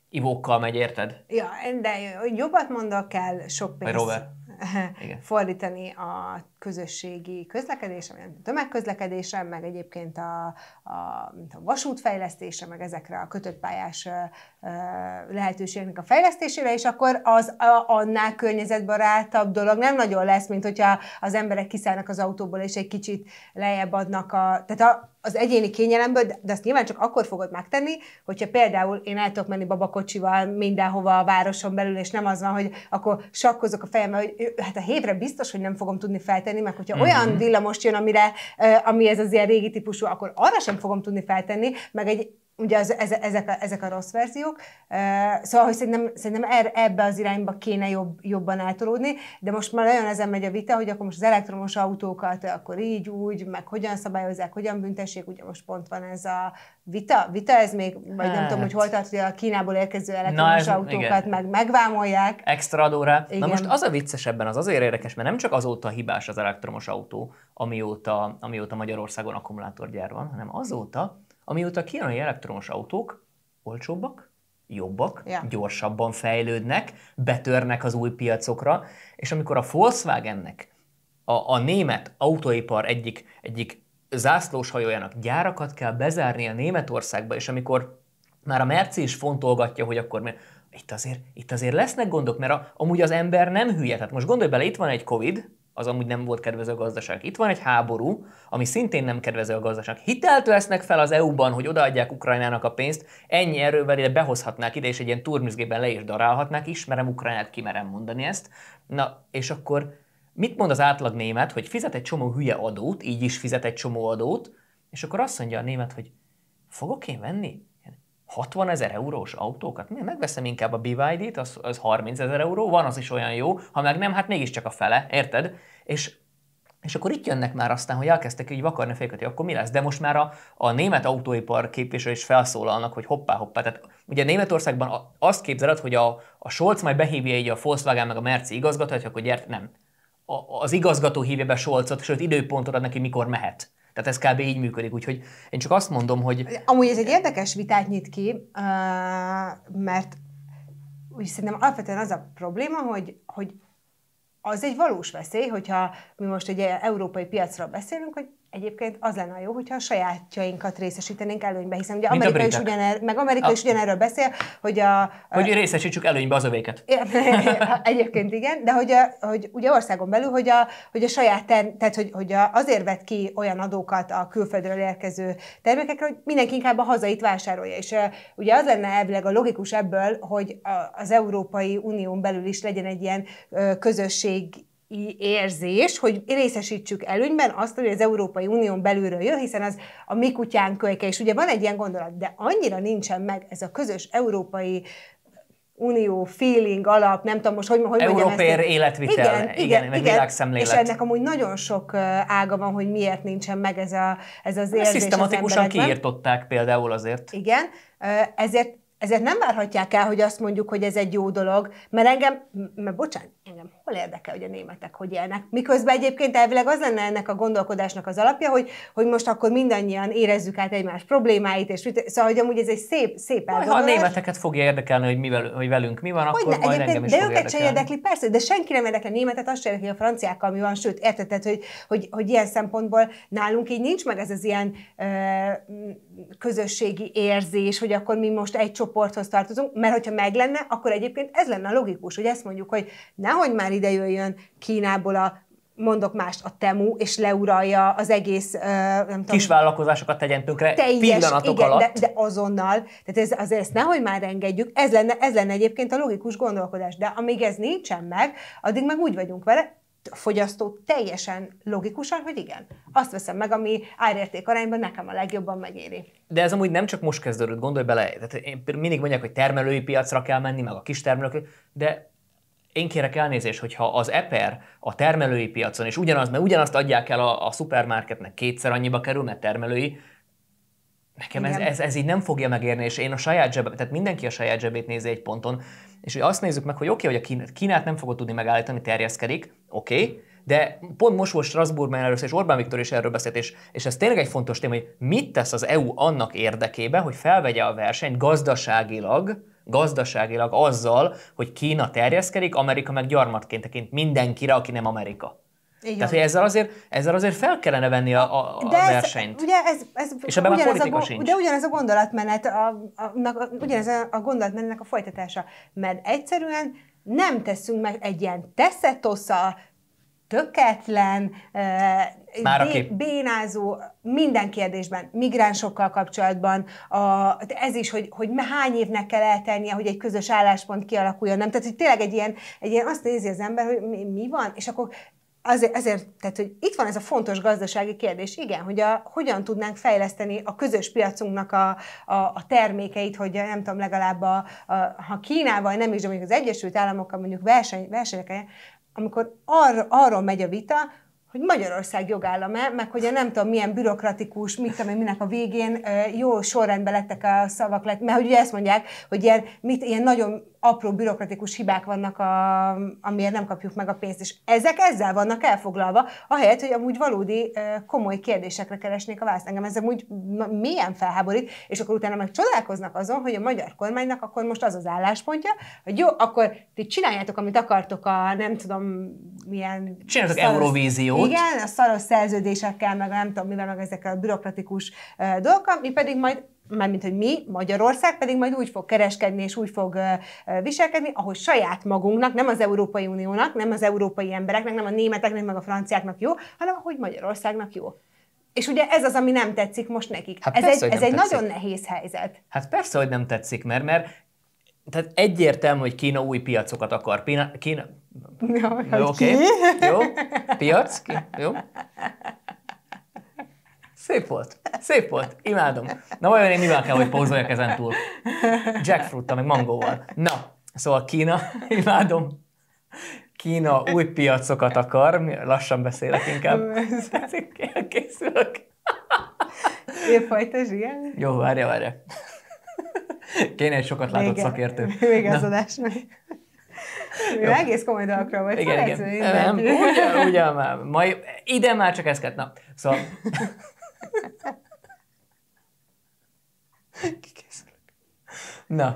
ivókkal megy, érted? Ja, de jobbat mondok, kell sok pénzt. Rover. [LAUGHS] fordítani a közösségi közlekedésre, vagy tömegközlekedésre, meg egyébként a, a, mint a vasútfejlesztésre, meg ezekre a kötött pályás lehetőségeknek a fejlesztésére, és akkor az a, annál környezetbarátabb dolog nem nagyon lesz, mint hogyha az emberek kiszállnak az autóból, és egy kicsit lejjebb adnak a... Tehát a az egyéni kényelemből, de azt nyilván csak akkor fogod megtenni, hogyha például én el tudok menni babakocsival mindenhova a városon belül, és nem az van, hogy akkor sakkozok a fejembe, hogy hát a hétre biztos, hogy nem fogom tudni feltenni, mert hogyha mm-hmm. olyan villamos jön, amire, ami ez az ilyen régi típusú, akkor arra sem fogom tudni feltenni, meg egy ugye az, ez, ezek, a, ezek a rossz verziók. Szóval, hogy szerintem, szerintem er, ebbe az irányba kéne jobb, jobban eltolódni, de most már nagyon ezen megy a vita, hogy akkor most az elektromos autókat akkor így, úgy, meg hogyan szabályozzák, hogyan büntessék, ugye most pont van ez a vita, vita ez még, vagy hát. nem tudom, hogy hol hát. tart, hogy a Kínából érkező elektromos Na ez, autókat igen. meg megvámolják. Extra adóra. Igen. Na most az a vicces ebben, az azért érdekes, mert nem csak azóta hibás az elektromos autó, amióta, amióta Magyarországon akkumulátorgyár van, hanem azóta, Amióta kijön a elektromos autók, olcsóbbak, jobbak, ja. gyorsabban fejlődnek, betörnek az új piacokra, és amikor a Volkswagennek a, a német autóipar egyik, egyik zászlóshajójának gyárakat kell bezárni a Németországba, és amikor már a Merci is fontolgatja, hogy akkor mi, itt azért, itt azért lesznek gondok, mert a, amúgy az ember nem hülye. Tehát most gondolj bele, itt van egy Covid, az amúgy nem volt kedvező a gazdaság. Itt van egy háború, ami szintén nem kedvező a gazdaság. Hitelt vesznek fel az EU-ban, hogy odaadják Ukrajnának a pénzt, ennyi erővel ide behozhatnák ide, és egy ilyen turmizgében le is darálhatnák, ismerem Ukrajnát, kimerem mondani ezt. Na, és akkor mit mond az átlag német, hogy fizet egy csomó hülye adót, így is fizet egy csomó adót, és akkor azt mondja a német, hogy fogok én venni? 60 ezer eurós autókat? Miért megveszem inkább a BYD-t, az, az 30 ezer euró, van az is olyan jó, ha meg nem, hát mégiscsak a fele, érted? És és akkor itt jönnek már aztán, hogy elkezdtek így vakarni fejüket, hogy akkor mi lesz. De most már a, a német autóipar képviselő is felszólalnak, hogy hoppá, hoppá. Tehát ugye Németországban azt képzeled, hogy a, a Scholz majd behívja így a Volkswagen meg a Merci igazgatót, hogy akkor gyert, nem. A, az igazgató hívja be Scholzot, sőt időpontot ad neki, mikor mehet. Tehát ez kb. így működik, úgyhogy én csak azt mondom, hogy... Amúgy ez egy érdekes vitát nyit ki, mert úgy szerintem alapvetően az a probléma, hogy, hogy az egy valós veszély, hogyha mi most egy európai piacról beszélünk, hogy Egyébként az lenne jó, hogyha a sajátjainkat részesítenénk előnybe, hiszen ugye Amerika is, ugyaner, meg Amerika a... is ugyanerről beszél, hogy a... Hogy részesítsük előnybe az övéket. [LAUGHS] Egyébként igen, de hogy, a, hogy ugye országon belül, hogy a, hogy a saját, ter, tehát hogy, hogy a, azért vet ki olyan adókat a külföldről érkező termékekre, hogy mindenki inkább a hazait vásárolja. És a, ugye az lenne elvileg a logikus ebből, hogy a, az Európai Unión belül is legyen egy ilyen közösség érzés, hogy részesítsük előnyben azt, hogy az Európai Unión belülről jön, hiszen az a mi kutyán kölyke, és ugye van egy ilyen gondolat, de annyira nincsen meg ez a közös európai unió, feeling alap, nem tudom most, hogy, hogy Európér életvitel, igen, igen, igen, igen, világszemlélet. És ennek amúgy nagyon sok ága van, hogy miért nincsen meg ez, a, ez az hát érzés Szisztematikusan az kiírtották például azért. Igen, ezért ezért nem várhatják el, hogy azt mondjuk, hogy ez egy jó dolog, mert engem, mert bocsánat, engem hol érdekel, hogy a németek hogy élnek. Miközben egyébként elvileg az lenne ennek a gondolkodásnak az alapja, hogy, hogy most akkor mindannyian érezzük át egymás problémáit, és szóval, hogy amúgy ez egy szép, szép elgondolás. Ha a németeket fogja érdekelni, hogy, mi vel, hogy velünk mi van, hogy akkor ne, majd engem is De fog őket sem érdekli, persze, de senki nem érdekel a németet, azt se érdekli a franciákkal, mi van, sőt, értetted, hogy, hogy, hogy ilyen szempontból nálunk így nincs meg ez az ilyen ö, közösségi érzés, hogy akkor mi most egy csoporthoz tartozunk, mert hogyha meg lenne, akkor egyébként ez lenne a logikus, hogy ezt mondjuk, hogy nem nehogy már ide jöjjön Kínából a mondok mást, a temu, és leuralja az egész, uh, nem tudom... vállalkozásokat tegyen tönkre teljes, pillanatok igen, alatt. De, de azonnal. Tehát ez, azért ezt nehogy már engedjük. Ez lenne, ez lenne egyébként a logikus gondolkodás. De amíg ez nincsen meg, addig meg úgy vagyunk vele, fogyasztó teljesen logikusan, hogy igen, azt veszem meg, ami árérték arányban nekem a legjobban megéri. De ez amúgy nem csak most kezdődött, gondolj bele, tehát én mindig mondják, hogy termelői piacra kell menni, meg a kis termelők de én kérek elnézést, hogyha az eper a termelői piacon, és ugyanaz, mert ugyanazt adják el a, a szupermarketnek, kétszer annyiba kerül, mert termelői, nekem ez, ez, ez, így nem fogja megérni, és én a saját zsebem, tehát mindenki a saját zsebét nézi egy ponton, és hogy azt nézzük meg, hogy oké, okay, hogy a Kínát nem fogod tudni megállítani, terjeszkedik, oké, okay, de pont most volt Strasbourgban először, és Orbán Viktor is erről beszélt, és, és ez tényleg egy fontos téma, hogy mit tesz az EU annak érdekében, hogy felvegye a versenyt gazdaságilag, gazdaságilag azzal, hogy Kína terjeszkedik, Amerika meg gyarmatként tekint mindenkire, aki nem Amerika. Igen. Tehát, hogy ezzel azért, ezzel azért fel kellene venni a, a, de ez, versenyt. Ugye ez, ez, És ebben már politika a, sincs. De ugyanez a gondolatmenet, a, a, a, ugyanez a gondolatmenetnek a folytatása. Mert egyszerűen nem teszünk meg egy ilyen teszetosszal, töketlen, Már aki... bénázó, minden kérdésben, migránsokkal kapcsolatban, a, ez is, hogy, hogy hány évnek kell eltennie, hogy egy közös álláspont kialakuljon, nem? Tehát, hogy tényleg egy ilyen, egy ilyen azt nézi az ember, hogy mi, mi van, és akkor azért, ezért, tehát, hogy itt van ez a fontos gazdasági kérdés, igen, hogy a, hogyan tudnánk fejleszteni a közös piacunknak a, a, a termékeit, hogy nem tudom, legalább a, a, ha Kínával nem is, de mondjuk az Egyesült Államokkal mondjuk verseny, versenyek, amikor arra, arról megy a vita, hogy Magyarország jogállam-e, meg hogy a nem tudom milyen bürokratikus, mit tudom én, minek a végén jó sorrendben lettek a szavak, mert hogy ugye ezt mondják, hogy ilyen, mit, ilyen nagyon apró bürokratikus hibák vannak, a, amiért nem kapjuk meg a pénzt, és ezek ezzel vannak elfoglalva, ahelyett, hogy amúgy valódi komoly kérdésekre keresnék a választ. Engem ez amúgy milyen felháborít, és akkor utána meg csodálkoznak azon, hogy a magyar kormánynak akkor most az az álláspontja, hogy jó, akkor ti csináljátok, amit akartok a nem tudom milyen... Csináljátok szaros, Eurovíziót. Igen, a szaros szerződésekkel, meg nem tudom mivel, meg ezekkel a bürokratikus dolgokkal, mi pedig majd mármint, hogy mi, Magyarország pedig majd úgy fog kereskedni és úgy fog viselkedni, ahogy saját magunknak, nem az Európai Uniónak, nem az európai embereknek, nem a németeknek, meg a franciáknak jó, hanem ahogy Magyarországnak jó. És ugye ez az, ami nem tetszik most nekik. Hát ez persze, egy, ez egy nagyon nehéz helyzet. Hát persze, hogy nem tetszik, mert, mert tehát egyértelmű, hogy Kína új piacokat akar. Pina, Kína... Jó, jó, oké. Jó, piac, ki? jó. Szép volt, szép volt, imádom. Na vajon én mivel kell, hogy pózoljak ezen túl? Jackfruit, meg mangóval. Na, szóval Kína, [LAUGHS] imádom. Kína új piacokat akar, lassan beszélek inkább. [LAUGHS] Készülök. Évfajta zsigen? Jó, várja, várja. Kéne egy sokat látott még, szakértő. Még az adás. Jó. Egész komoly dolgokról vagy igen, igen. Nem, ugye, ugye már, mai, ide már csak ez kell. Na, szóval Kikészülök. Na,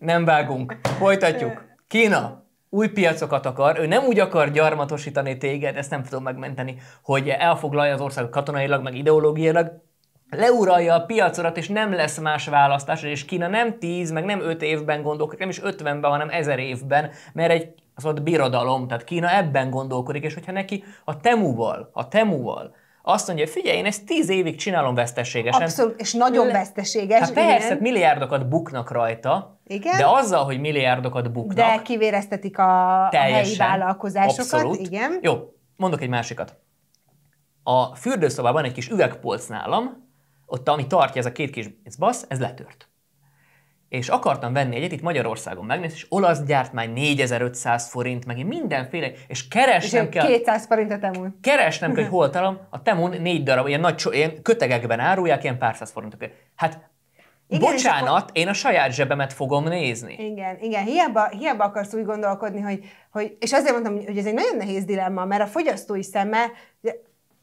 nem vágunk. Folytatjuk. Kína új piacokat akar, ő nem úgy akar gyarmatosítani téged, ezt nem tudom megmenteni, hogy elfoglalja az országot katonailag, meg ideológiailag, leuralja a piacodat, és nem lesz más választás, és Kína nem 10, meg nem 5 évben gondolkodik, nem is 50-ben, hanem 1000 évben, mert egy az ott birodalom, tehát Kína ebben gondolkodik, és hogyha neki a temuval, a temuval, azt mondja, hogy figyelj, én ezt tíz évig csinálom veszteségesen. Abszolút, és nagyon veszteséges. Hát persze, igen. milliárdokat buknak rajta, igen. De azzal, hogy milliárdokat buknak. De kivéreztetik a, teljesen, a helyi vállalkozásokat. Abszolút. Igen. Jó, mondok egy másikat. A fürdőszobában egy kis üvegpolc nálam, ott, ami tartja ez a két kis basz, ez letört és akartam venni egyet, itt Magyarországon megnéz, és olasz gyártmány 4500 forint, meg én mindenféle, és keresnem és kell... 200 forint a temun. Keresnem kell, hogy mhm. hol találom, a temun négy darab, ilyen nagy ilyen kötegekben árulják, ilyen pár száz forintokért. Hát igen, Bocsánat, akkor... én a saját zsebemet fogom nézni. Igen, igen, hiába, hiába akarsz úgy gondolkodni, hogy, hogy, és azért mondtam, hogy ez egy nagyon nehéz dilemma, mert a fogyasztói szemmel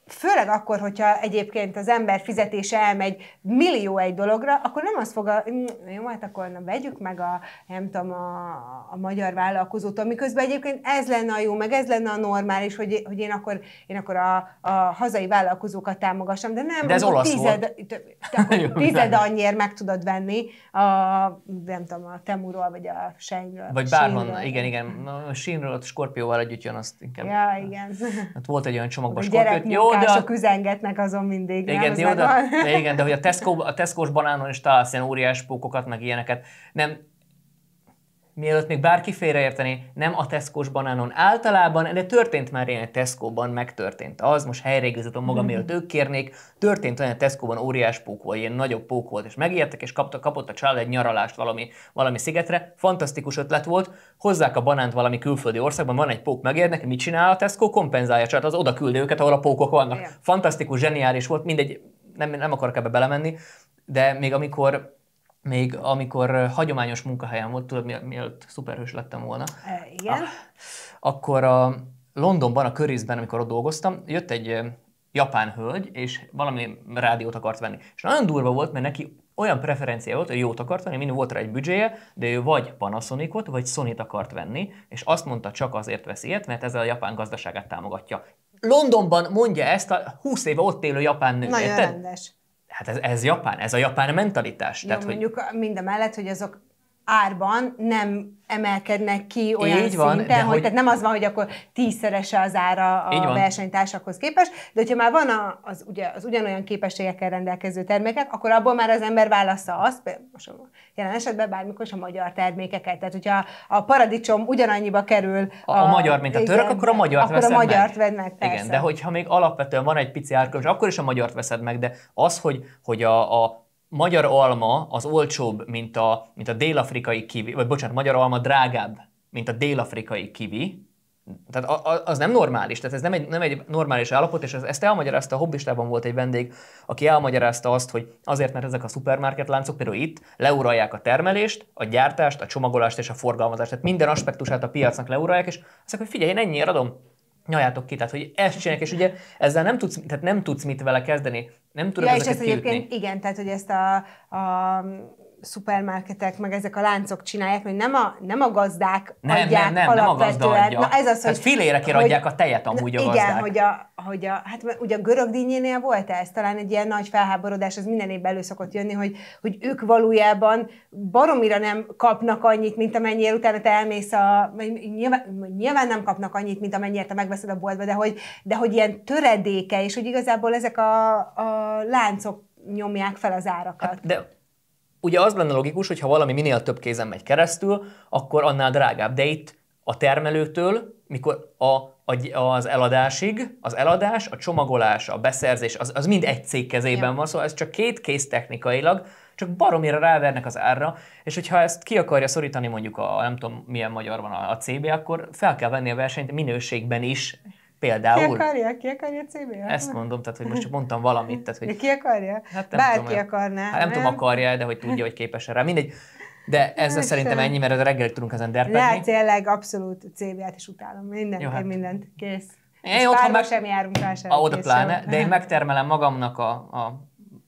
főleg akkor, hogyha egyébként az ember fizetése elmegy millió egy dologra, akkor nem azt fog, a, mm, jó, hát akkor na, vegyük meg a, nem tudom, a, a magyar vállalkozót, amiközben egyébként ez lenne a jó, meg ez lenne a normális, hogy, hogy én akkor, én akkor a, a hazai vállalkozókat támogassam, de nem, de ez olasz tized, volt. [LAUGHS] tized annyiért meg tudod venni a, nem tudom, a Temurról, vagy a Seinről. Vagy bárhonnan, igen, igen. A Seinről, a skorpióval együtt jön, azt inkább. Ja, igen. Hát volt egy olyan csomagban skorpió Jó, oda... üzengetnek azon mindig. Igen, nem? De oda... de igen, de hogy a Tesco, a Tesco-s banánon is találsz ilyen óriás pókokat, meg ilyeneket. Nem, mielőtt még bárki félreérteni, nem a tesco banánon általában, de történt már ilyen, Tesco-ban megtörtént az, most helyreigazítom magam, mm-hmm. mielőtt ők kérnék, történt olyan Tesco-ban óriás pók volt, ilyen nagyobb pók volt, és megijedtek, és kapta, kapott a család egy nyaralást valami, valami szigetre, fantasztikus ötlet volt, hozzák a banánt valami külföldi országban, van egy pók megérnek, mit csinál a Tesco? Kompenzálja csak az oda küldi őket, ahol a pókok vannak. Yeah. Fantasztikus, zseniális volt, mindegy, nem, nem akarok ebbe belemenni, de még amikor még amikor hagyományos munkahelyen volt, tudod, mielőtt szuperhős lettem volna. E, igen. Ah. akkor a Londonban, a körizben, amikor ott dolgoztam, jött egy japán hölgy, és valami rádiót akart venni. És nagyon durva volt, mert neki olyan preferencia volt, hogy jót akart venni, mindig volt rá egy büdzséje, de ő vagy Panasonicot, vagy sony akart venni, és azt mondta, csak azért vesz ilyet, mert ezzel a japán gazdaságát támogatja. Londonban mondja ezt a 20 éve ott élő japán nő. Nagyon érted? rendes. Hát ez, ez japán, ez a japán mentalitás. Jó, Tehát, mondjuk hogy... mellett, hogy azok árban nem emelkednek ki olyan Így van, szinten, hogy, hogy tehát nem az van, hogy akkor tízszerese az ára a versenytársakhoz képest, de hogyha már van a, az, ugye, az ugyanolyan képességekkel rendelkező termékek, akkor abból már az ember válasza azt, most jelen esetben bármikor is a magyar termékeket. Tehát, hogyha a paradicsom ugyanannyiba kerül a, a, magyar, mint a török, igen, akkor a magyart akkor veszed a magyart meg. Vedd meg persze. Igen, de hogyha még alapvetően van egy pici árkülönbség, akkor is a magyart veszed meg, de az, hogy, hogy a, a magyar alma az olcsóbb, mint a, mint a dél-afrikai kivi, vagy bocsánat, magyar alma drágább, mint a dél-afrikai kivi, tehát az nem normális, tehát ez nem egy, nem egy normális állapot, és ezt elmagyarázta, a hobbistában volt egy vendég, aki elmagyarázta azt, hogy azért, mert ezek a szupermarket láncok például itt leuralják a termelést, a gyártást, a csomagolást és a forgalmazást, tehát minden aspektusát a piacnak leuralják, és azt mondja, hogy figyelj, én ennyire adom, nyajátok ki, tehát hogy ezt csinálják, és ugye ezzel nem tudsz, tehát nem tudsz mit vele kezdeni, nem tudod ja, ezeket és ezt igen, tehát hogy ezt a, a szupermarketek, meg ezek a láncok csinálják, hogy nem a, nem a gazdák nem, adják nem, nem, alapvetően. Nem a gazda adja. Na ez az, hogy... Hát félérekért adják a tejet amúgy a igen, gazdák. Igen, hogy a, hogy a, hát ugye a görög dinnyénél volt ez, talán egy ilyen nagy felháborodás, az minden évben elő szokott jönni, hogy, hogy ők valójában baromira nem kapnak annyit, mint amennyire utána te elmész a... Nyilván, nyilván nem kapnak annyit, mint amennyire te megveszed a boltba, de hogy, de hogy ilyen töredéke, és hogy igazából ezek a, a láncok nyomják fel az árakat. Hát, de Ugye az lenne logikus, hogy ha valami minél több kézen megy keresztül, akkor annál drágább. De itt a termelőtől, mikor a, a, az eladásig, az eladás, a csomagolás, a beszerzés, az, az mind egy cég kezében ja. van, szóval ez csak két kéz technikailag, csak baromira rávernek az árra, és hogyha ezt ki akarja szorítani mondjuk a nem tudom milyen magyar van a, a CB, akkor fel kell venni a versenyt minőségben is, Például. Ki akarja? Ki akarja címél? Ezt mondom, tehát hogy most csak mondtam valamit. Tehát, hogy, [LAUGHS] ki akarja? Hát nem Bárki tudom, akarná. Hát nem, nem, tudom, akarja, de hogy tudja, hogy képes erre. Mindegy. De ezzel nem szerintem sem. ennyi, mert reggel tudunk ezen derpedni. Lehet, tényleg abszolút cv hát is utálom. Minden, Jó, hát. mindent. Kész. Én otthon meg... sem járunk rá sem. Ah, a Oda pláne, de én megtermelem magamnak a, a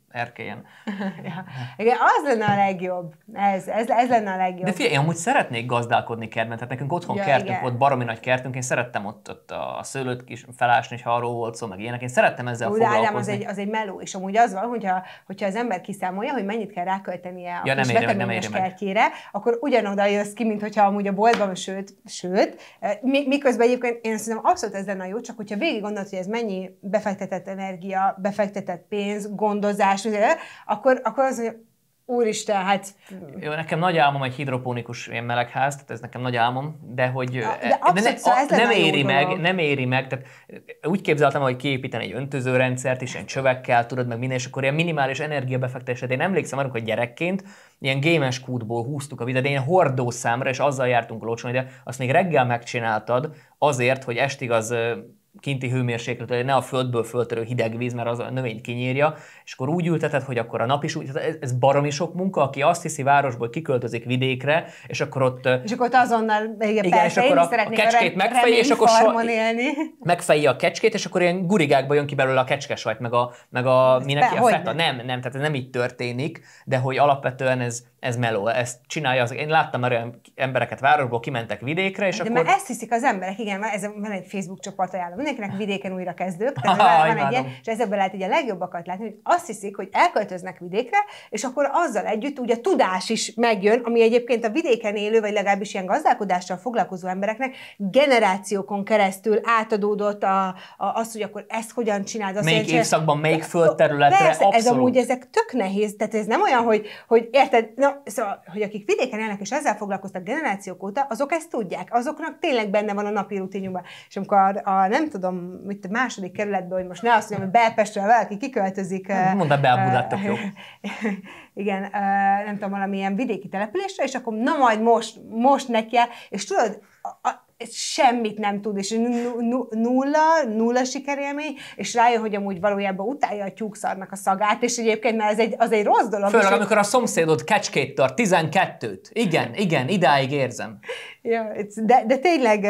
erkélyen. [LAUGHS] ja. Igen, az lenne a legjobb. Ez, ez, ez lenne a legjobb. De figyelj, én amúgy szeretnék gazdálkodni kertben, tehát nekünk otthon ja, kertünk, igen. ott baromi nagy kertünk, én szerettem ott, ott a szőlőt kis felásni, és arról volt szó, meg ilyenek, én szerettem ezzel Ú, foglalkozni. az egy, az egy meló, és amúgy az van, hogyha, hogyha az ember kiszámolja, hogy mennyit kell ráköltenie a ja, kis nem érem, nem kertjére, meg. akkor ugyanoda jössz ki, mint hogyha amúgy a boltban, sőt, sőt, eh, miközben egyébként én azt szerintem abszolút ez lenne jó, csak hogyha végig gondolod, hogy ez mennyi befektetett energia, befektetett pénz, gondozás, kutatás, ugye, akkor, akkor az, hogy Úristen, hát... Jó, nekem nagy álmom egy hidroponikus ilyen melegház, tehát ez nekem nagy álmom, de hogy e, de, de abszolút, ne, szóval a, nem, éri meg, dolog. nem éri meg, tehát úgy képzeltem, hogy kiépíteni egy öntözőrendszert, és ilyen hát. csövekkel, tudod, meg minden, és akkor ilyen minimális energiabefektetésed. Én emlékszem arra, hogy gyerekként ilyen gémes kútból húztuk a vizet, de ilyen hordószámra, és azzal jártunk locsolni, de azt még reggel megcsináltad azért, hogy estig az kinti hőmérséklet, ne a földből föltörő hideg víz, mert az a növényt kinyírja, és akkor úgy ülteted, hogy akkor a nap is úgy, ez, ez baromi sok munka, aki azt hiszi városból kiköltözik vidékre, és akkor ott... És akkor ott azonnal, igen, igen persze, és akkor a, a kecskét és akkor so, [LAUGHS] megfejé a kecskét, és akkor ilyen gurigákba jön ki belőle a kecskesajt, meg a, meg a mindenki, Be, a feta. Nem, nem, tehát ez nem így történik, de hogy alapvetően ez, ez meló, ezt csinálja. Az, én láttam már olyan embereket városból, kimentek vidékre, és de akkor... De ezt hiszik az emberek, igen, mert ez van egy Facebook csoport ajánlom mindenkinek vidéken újra kezdők, tehát ha, van egy ilyen, és ezekből lehet így a legjobbakat látni, hogy azt hiszik, hogy elköltöznek vidékre, és akkor azzal együtt ugye a tudás is megjön, ami egyébként a vidéken élő, vagy legalábbis ilyen gazdálkodással foglalkozó embereknek generációkon keresztül átadódott a, a, az, hogy akkor ezt hogyan csináld. Azt melyik hogy évszakban, melyik földterületre, persze, abszolút. ez amúgy ezek tök nehéz, tehát ez nem olyan, hogy, hogy érted, na, szóval, hogy akik vidéken élnek és ezzel foglalkoztak generációk óta, azok ezt tudják, azoknak tényleg benne van a napi rutinjukban. És amikor a, a nem tudom, tudom, mit a második kerületben, hogy most ne azt mondjam, hogy Belpestre valaki kiköltözik. Hát, eh, mondd be a tök jó. Igen, eh, nem tudom, valamilyen vidéki településre, és akkor na majd most, most neki és tudod, a, a, semmit nem tud, és nulla, nulla sikerélmény, és rájön, hogy amúgy valójában utálja a tyúkszarnak a szagát, és egyébként mert ez egy, az egy rossz dolog. Főleg, amikor a szomszédod kecskét tart, 12-t. Igen, igen, idáig érzem. Ja, de, de tényleg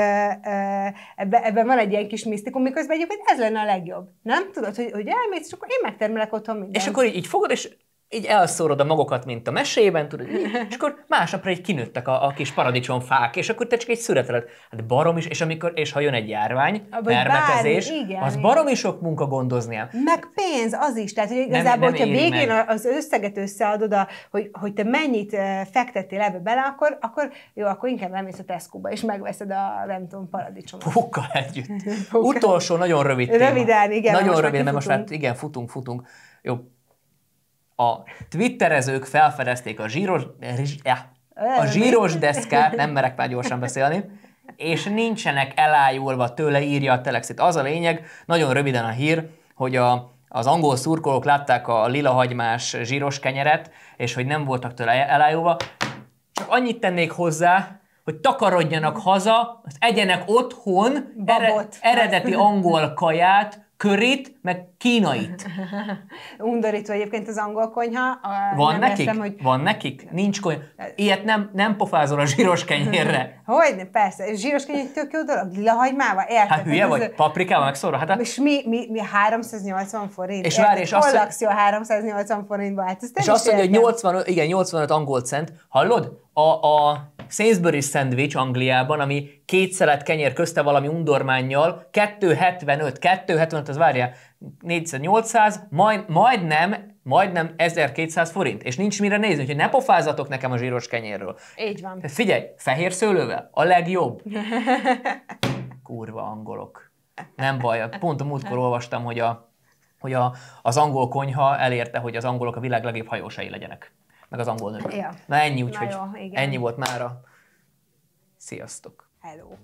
ebben ebbe van egy ilyen kis misztikum, miközben egyébként ez lenne a legjobb. Nem? Tudod, hogy, hogy elmész, és akkor én megtermelek otthon mindent. És akkor így, így fogod, és így elszórod a magokat, mint a mesében, tudod, és akkor másnapra így kinőttek a, a kis paradicsomfák, és akkor te csak egy szüreteled. Hát barom is, és amikor, és ha jön egy járvány, Abba, permetezés, bármi, igen, az barom is sok munka gondoznia. Meg pénz, az is. Tehát, hogy igazából, nem, nem hogyha végén meg. az összeget összeadod, a, hogy, hogy te mennyit eh, fektettél ebbe bele, akkor, akkor jó, akkor inkább nem a tesco és megveszed a, nem tudom, paradicsomot. Puka együtt. [LAUGHS] Puka. Utolsó, nagyon rövid Röviden, igen. Nagyon rövid, mert most már igen, futunk, futunk. Jó, a twitterezők felfedezték a zsíros, a zsíros deszkát, nem merek már gyorsan beszélni, és nincsenek elájulva tőle, írja a Telexit. Az a lényeg, nagyon röviden a hír, hogy a, az angol szurkolók látták a lila hagymás zsíros kenyeret, és hogy nem voltak tőle elájulva. Csak annyit tennék hozzá, hogy takarodjanak haza, egyenek otthon Babot. eredeti angol kaját, körit, meg kínait. [LAUGHS] Undorító egyébként az angol konyha. A, van nem nekik? Értem, hogy... Van nekik? Nincs konyha. Ilyet nem, nem pofázol a zsíros kenyérre. [LAUGHS] Hogy? Persze. Zsíros kenyér tök jó dolog. Lila hagymával. Érted? Hát hülye hát, vagy? Az... Paprikával meg szóra. Hát, és mi, mi, mi 380 forint. És várj, és azt... Kollakció 380 forintba. Hát ez és azt mondja, hogy 85, igen, 85 angol cent. Hallod? A, a Sainsbury szendvics Angliában, ami két szelet kenyér közte valami undormánnyal, 2,75, 2,75, az várjál, 4800, majd, majdnem majdnem 1200 forint, és nincs mire nézni, hogy ne pofázatok nekem a zsíros kenyérről. Így van. Figyelj, fehér szőlővel, a legjobb. [LAUGHS] Kurva angolok. Nem baj, pont a múltkor olvastam, hogy, a, hogy a, az angol konyha elérte, hogy az angolok a világ legjobb hajósai legyenek. Meg az angol nők. Ja. Na ennyi, úgyhogy ennyi volt mára. Sziasztok! Hello!